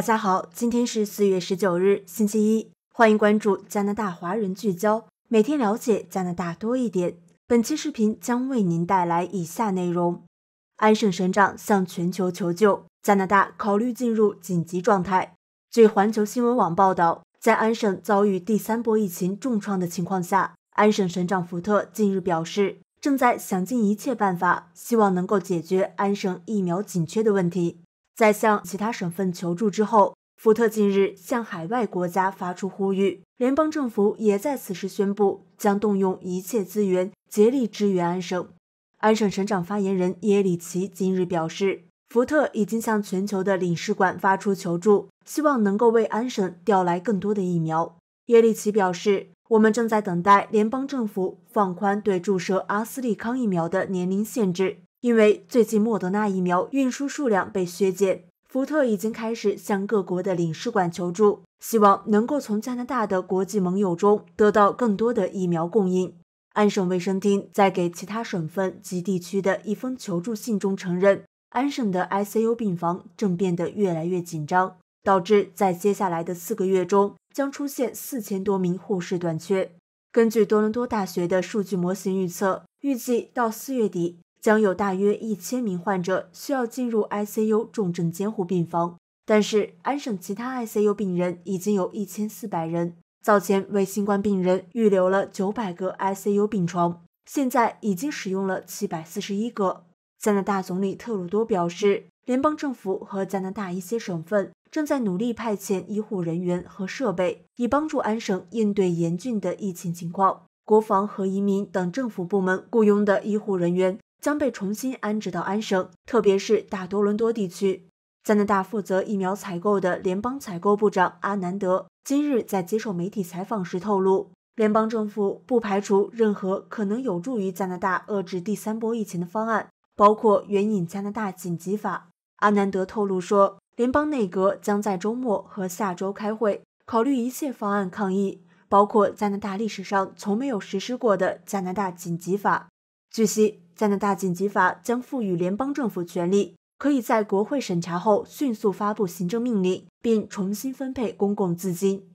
大家好，今天是四月十九日，星期一，欢迎关注加拿大华人聚焦，每天了解加拿大多一点。本期视频将为您带来以下内容：安省省长向全球求救，加拿大考虑进入紧急状态。据环球新闻网报道，在安省遭遇第三波疫情重创的情况下，安省省长福特近日表示，正在想尽一切办法，希望能够解决安省疫苗紧缺的问题。在向其他省份求助之后，福特近日向海外国家发出呼吁。联邦政府也在此时宣布，将动用一切资源，竭力支援安省。安省省长发言人耶里奇今日表示，福特已经向全球的领事馆发出求助，希望能够为安省调来更多的疫苗。耶里奇表示，我们正在等待联邦政府放宽对注射阿斯利康疫苗的年龄限制。因为最近莫德纳疫苗运输数量被削减，福特已经开始向各国的领事馆求助，希望能够从加拿大的国际盟友中得到更多的疫苗供应。安省卫生厅在给其他省份及地区的一封求助信中承认，安省的 ICU 病房正变得越来越紧张，导致在接下来的四个月中将出现四千多名护士短缺。根据多伦多大学的数据模型预测，预计到四月底。将有大约一千名患者需要进入 ICU 重症监护病房，但是安省其他 ICU 病人已经有一千四百人。早前为新冠病人预留了九百个 ICU 病床，现在已经使用了七百四十一个。加拿大总理特鲁多表示，联邦政府和加拿大一些省份正在努力派遣医护人员和设备，以帮助安省应对严峻的疫情情况。国防和移民等政府部门雇佣的医护人员。将被重新安置到安省，特别是大多伦多地区。加拿大负责疫苗采购的联邦采购部长阿南德今日在接受媒体采访时透露，联邦政府不排除任何可能有助于加拿大遏制第三波疫情的方案，包括援引加拿大紧急法。阿南德透露说，联邦内阁将在周末和下周开会，考虑一切方案抗议，包括加拿大历史上从没有实施过的加拿大紧急法。据悉。加拿大紧急法将赋予联邦政府权力，可以在国会审查后迅速发布行政命令，并重新分配公共资金。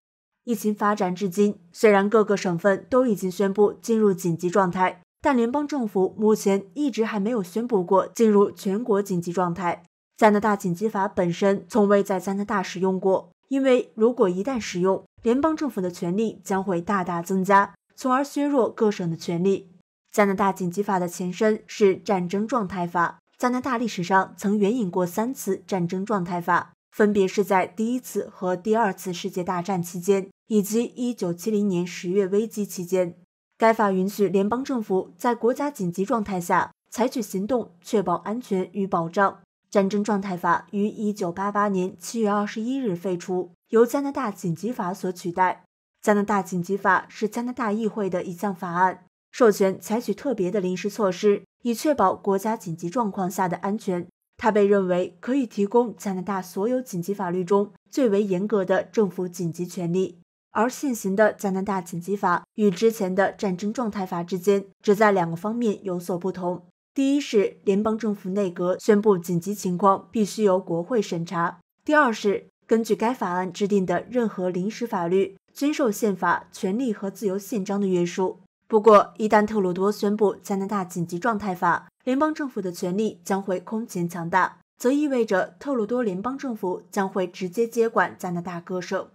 疫情发展至今，虽然各个省份都已经宣布进入紧急状态，但联邦政府目前一直还没有宣布过进入全国紧急状态。加拿大紧急法本身从未在加拿大使用过，因为如果一旦使用，联邦政府的权力将会大大增加，从而削弱各省的权力。加拿大紧急法的前身是战争状态法。加拿大历史上曾援引过三次战争状态法，分别是在第一次和第二次世界大战期间，以及1970年十月危机期间。该法允许联邦政府在国家紧急状态下采取行动，确保安全与保障。战争状态法于1988年7月21日废除，由加拿大紧急法所取代。加拿大紧急法是加拿大议会的一项法案。授权采取特别的临时措施，以确保国家紧急状况下的安全。它被认为可以提供加拿大所有紧急法律中最为严格的政府紧急权利。而现行的加拿大紧急法与之前的战争状态法之间只在两个方面有所不同：第一是联邦政府内阁宣布紧急情况必须由国会审查；第二是根据该法案制定的任何临时法律均受宪法权利和自由宪章的约束。不过，一旦特鲁多宣布《加拿大紧急状态法》，联邦政府的权力将会空前强大，则意味着特鲁多联邦政府将会直接接管加拿大各省。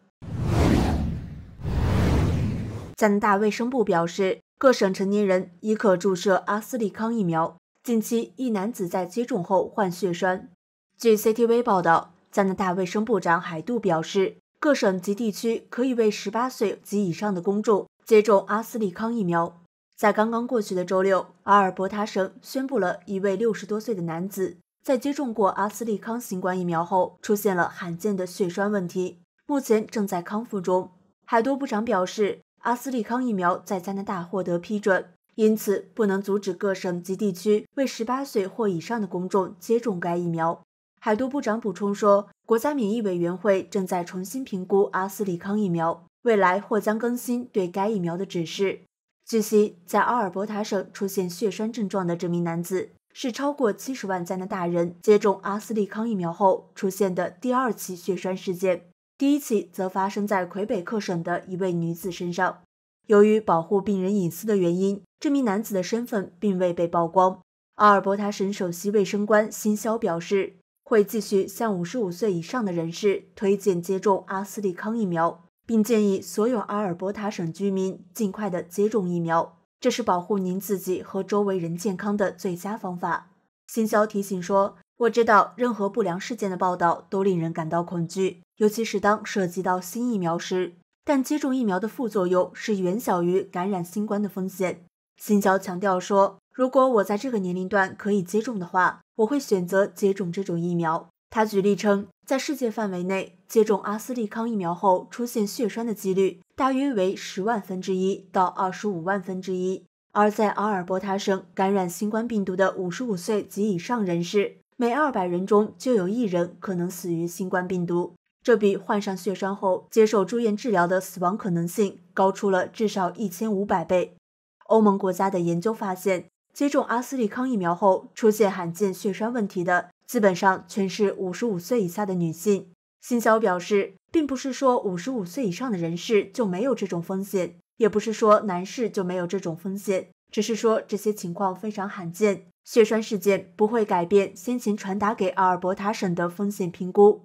加拿大卫生部表示，各省成年人也可注射阿斯利康疫苗。近期，一男子在接种后患血栓。据 CTV 报道，加拿大卫生部长海杜表示，各省及地区可以为18岁及以上的公众。接种阿斯利康疫苗，在刚刚过去的周六，阿尔伯塔省宣布了一位六十多岁的男子在接种过阿斯利康新冠疫苗后出现了罕见的血栓问题，目前正在康复中。海多部长表示，阿斯利康疫苗在加拿大获得批准，因此不能阻止各省及地区为十八岁或以上的公众接种该疫苗。海多部长补充说，国家免疫委员会正在重新评估阿斯利康疫苗。未来或将更新对该疫苗的指示。据悉，在阿尔伯塔省出现血栓症状的这名男子，是超过七十万加拿大人接种阿斯利康疫苗后出现的第二起血栓事件。第一起则发生在魁北克省的一位女子身上。由于保护病人隐私的原因，这名男子的身份并未被曝光。阿尔伯塔省首席卫生官辛肖表示，会继续向五十五岁以上的人士推荐接种阿斯利康疫苗。并建议所有阿尔伯塔省居民尽快的接种疫苗，这是保护您自己和周围人健康的最佳方法。新肖提醒说：“我知道任何不良事件的报道都令人感到恐惧，尤其是当涉及到新疫苗时。但接种疫苗的副作用是远小于感染新冠的风险。”新肖强调说：“如果我在这个年龄段可以接种的话，我会选择接种这种疫苗。”他举例称。在世界范围内，接种阿斯利康疫苗后出现血栓的几率大约为十万分之一到二十五万分之一。而在阿尔伯塔省感染新冠病毒的五十五岁及以上人士，每二百人中就有一人可能死于新冠病毒，这比患上血栓后接受住院治疗的死亡可能性高出了至少一千五百倍。欧盟国家的研究发现，接种阿斯利康疫苗后出现罕见血栓问题的。基本上全是五十五岁以下的女性。辛肖表示，并不是说五十五岁以上的人士就没有这种风险，也不是说男士就没有这种风险，只是说这些情况非常罕见。血栓事件不会改变先前传达给阿尔伯塔省的风险评估。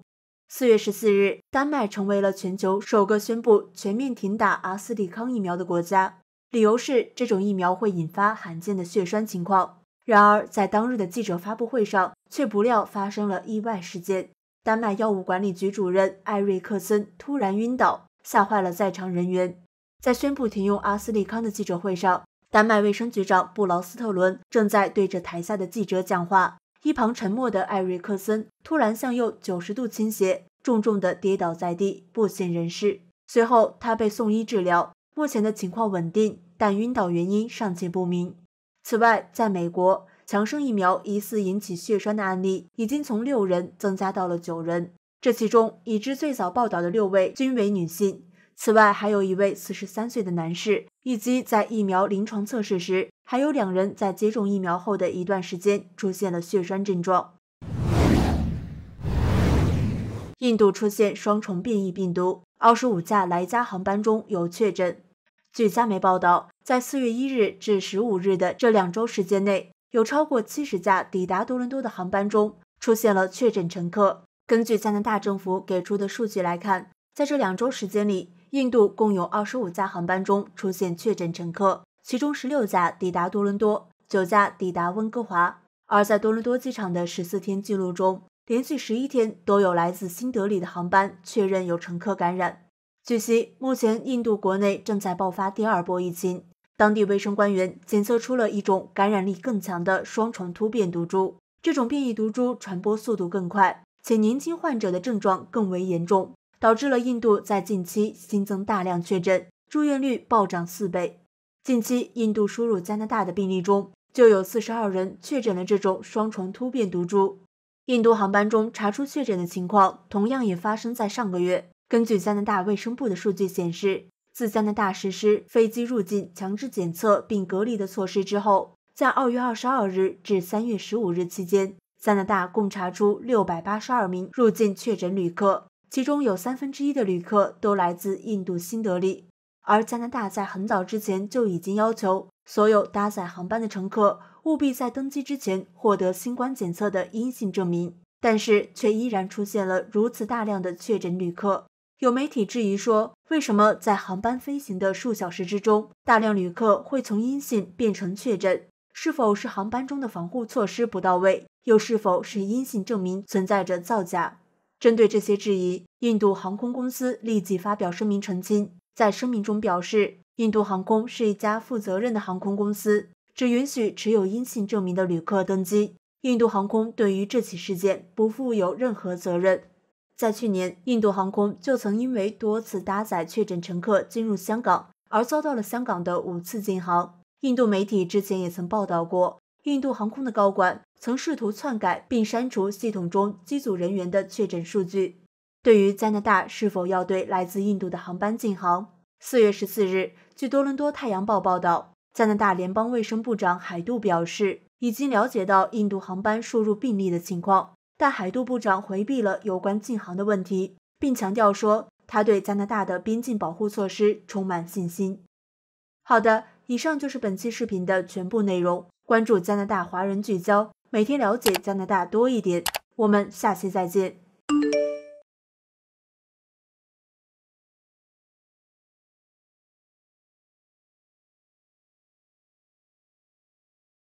四月十四日，丹麦成为了全球首个宣布全面停打阿斯利康疫苗的国家，理由是这种疫苗会引发罕见的血栓情况。然而，在当日的记者发布会上，却不料发生了意外事件。丹麦药物管理局主任艾瑞克森突然晕倒，吓坏了在场人员。在宣布停用阿斯利康的记者会上，丹麦卫生局长布劳斯特伦正在对着台下的记者讲话，一旁沉默的艾瑞克森突然向右九十度倾斜，重重的跌倒在地，不省人事。随后，他被送医治疗，目前的情况稳定，但晕倒原因尚且不明。此外，在美国，强生疫苗疑似引起血栓的案例已经从六人增加到了九人。这其中，已知最早报道的六位均为女性。此外，还有一位四十三岁的男士，以及在疫苗临床测试时，还有两人在接种疫苗后的一段时间出现了血栓症状。印度出现双重变异病毒，二十五架来加航班中有确诊。据加媒报道。在四月一日至十五日的这两周时间内，有超过七十架抵达多伦多的航班中出现了确诊乘客。根据加拿大政府给出的数据来看，在这两周时间里，印度共有二十五架航班中出现确诊乘客，其中十六架抵达多伦多，九架抵达温哥华。而在多伦多机场的十四天记录中，连续十一天都有来自新德里的航班确认有乘客感染。据悉，目前印度国内正在爆发第二波疫情。当地卫生官员检测出了一种感染力更强的双重突变毒株，这种变异毒株传播速度更快，且年轻患者的症状更为严重，导致了印度在近期新增大量确诊，住院率暴涨四倍。近期，印度输入加拿大的病例中就有四十二人确诊了这种双重突变毒株。印度航班中查出确诊的情况同样也发生在上个月。根据加拿大卫生部的数据显示。自加拿大实施飞机入境强制检测并隔离的措施之后，在二月二十二日至三月十五日期间，加拿大共查出六百八十二名入境确诊旅客，其中有三分之一的旅客都来自印度新德里。而加拿大在很早之前就已经要求所有搭载航班的乘客务必在登机之前获得新冠检测的阴性证明，但是却依然出现了如此大量的确诊旅客。有媒体质疑说，为什么在航班飞行的数小时之中，大量旅客会从阴性变成确诊？是否是航班中的防护措施不到位？又是否是阴性证明存在着造假？针对这些质疑，印度航空公司立即发表声明澄清，在声明中表示，印度航空是一家负责任的航空公司，只允许持有阴性证明的旅客登机。印度航空对于这起事件不负有任何责任。在去年，印度航空就曾因为多次搭载确诊乘客进入香港，而遭到了香港的五次禁航。印度媒体之前也曾报道过，印度航空的高管曾试图篡改并删除系统中机组人员的确诊数据。对于加拿大是否要对来自印度的航班禁航，四月十四日，据多伦多太阳报报道，加拿大联邦卫生部长海杜表示，已经了解到印度航班输入病例的情况。但海渡部长回避了有关禁航的问题，并强调说，他对加拿大的边境保护措施充满信心。好的，以上就是本期视频的全部内容。关注加拿大华人聚焦，每天了解加拿大多一点。我们下期再见。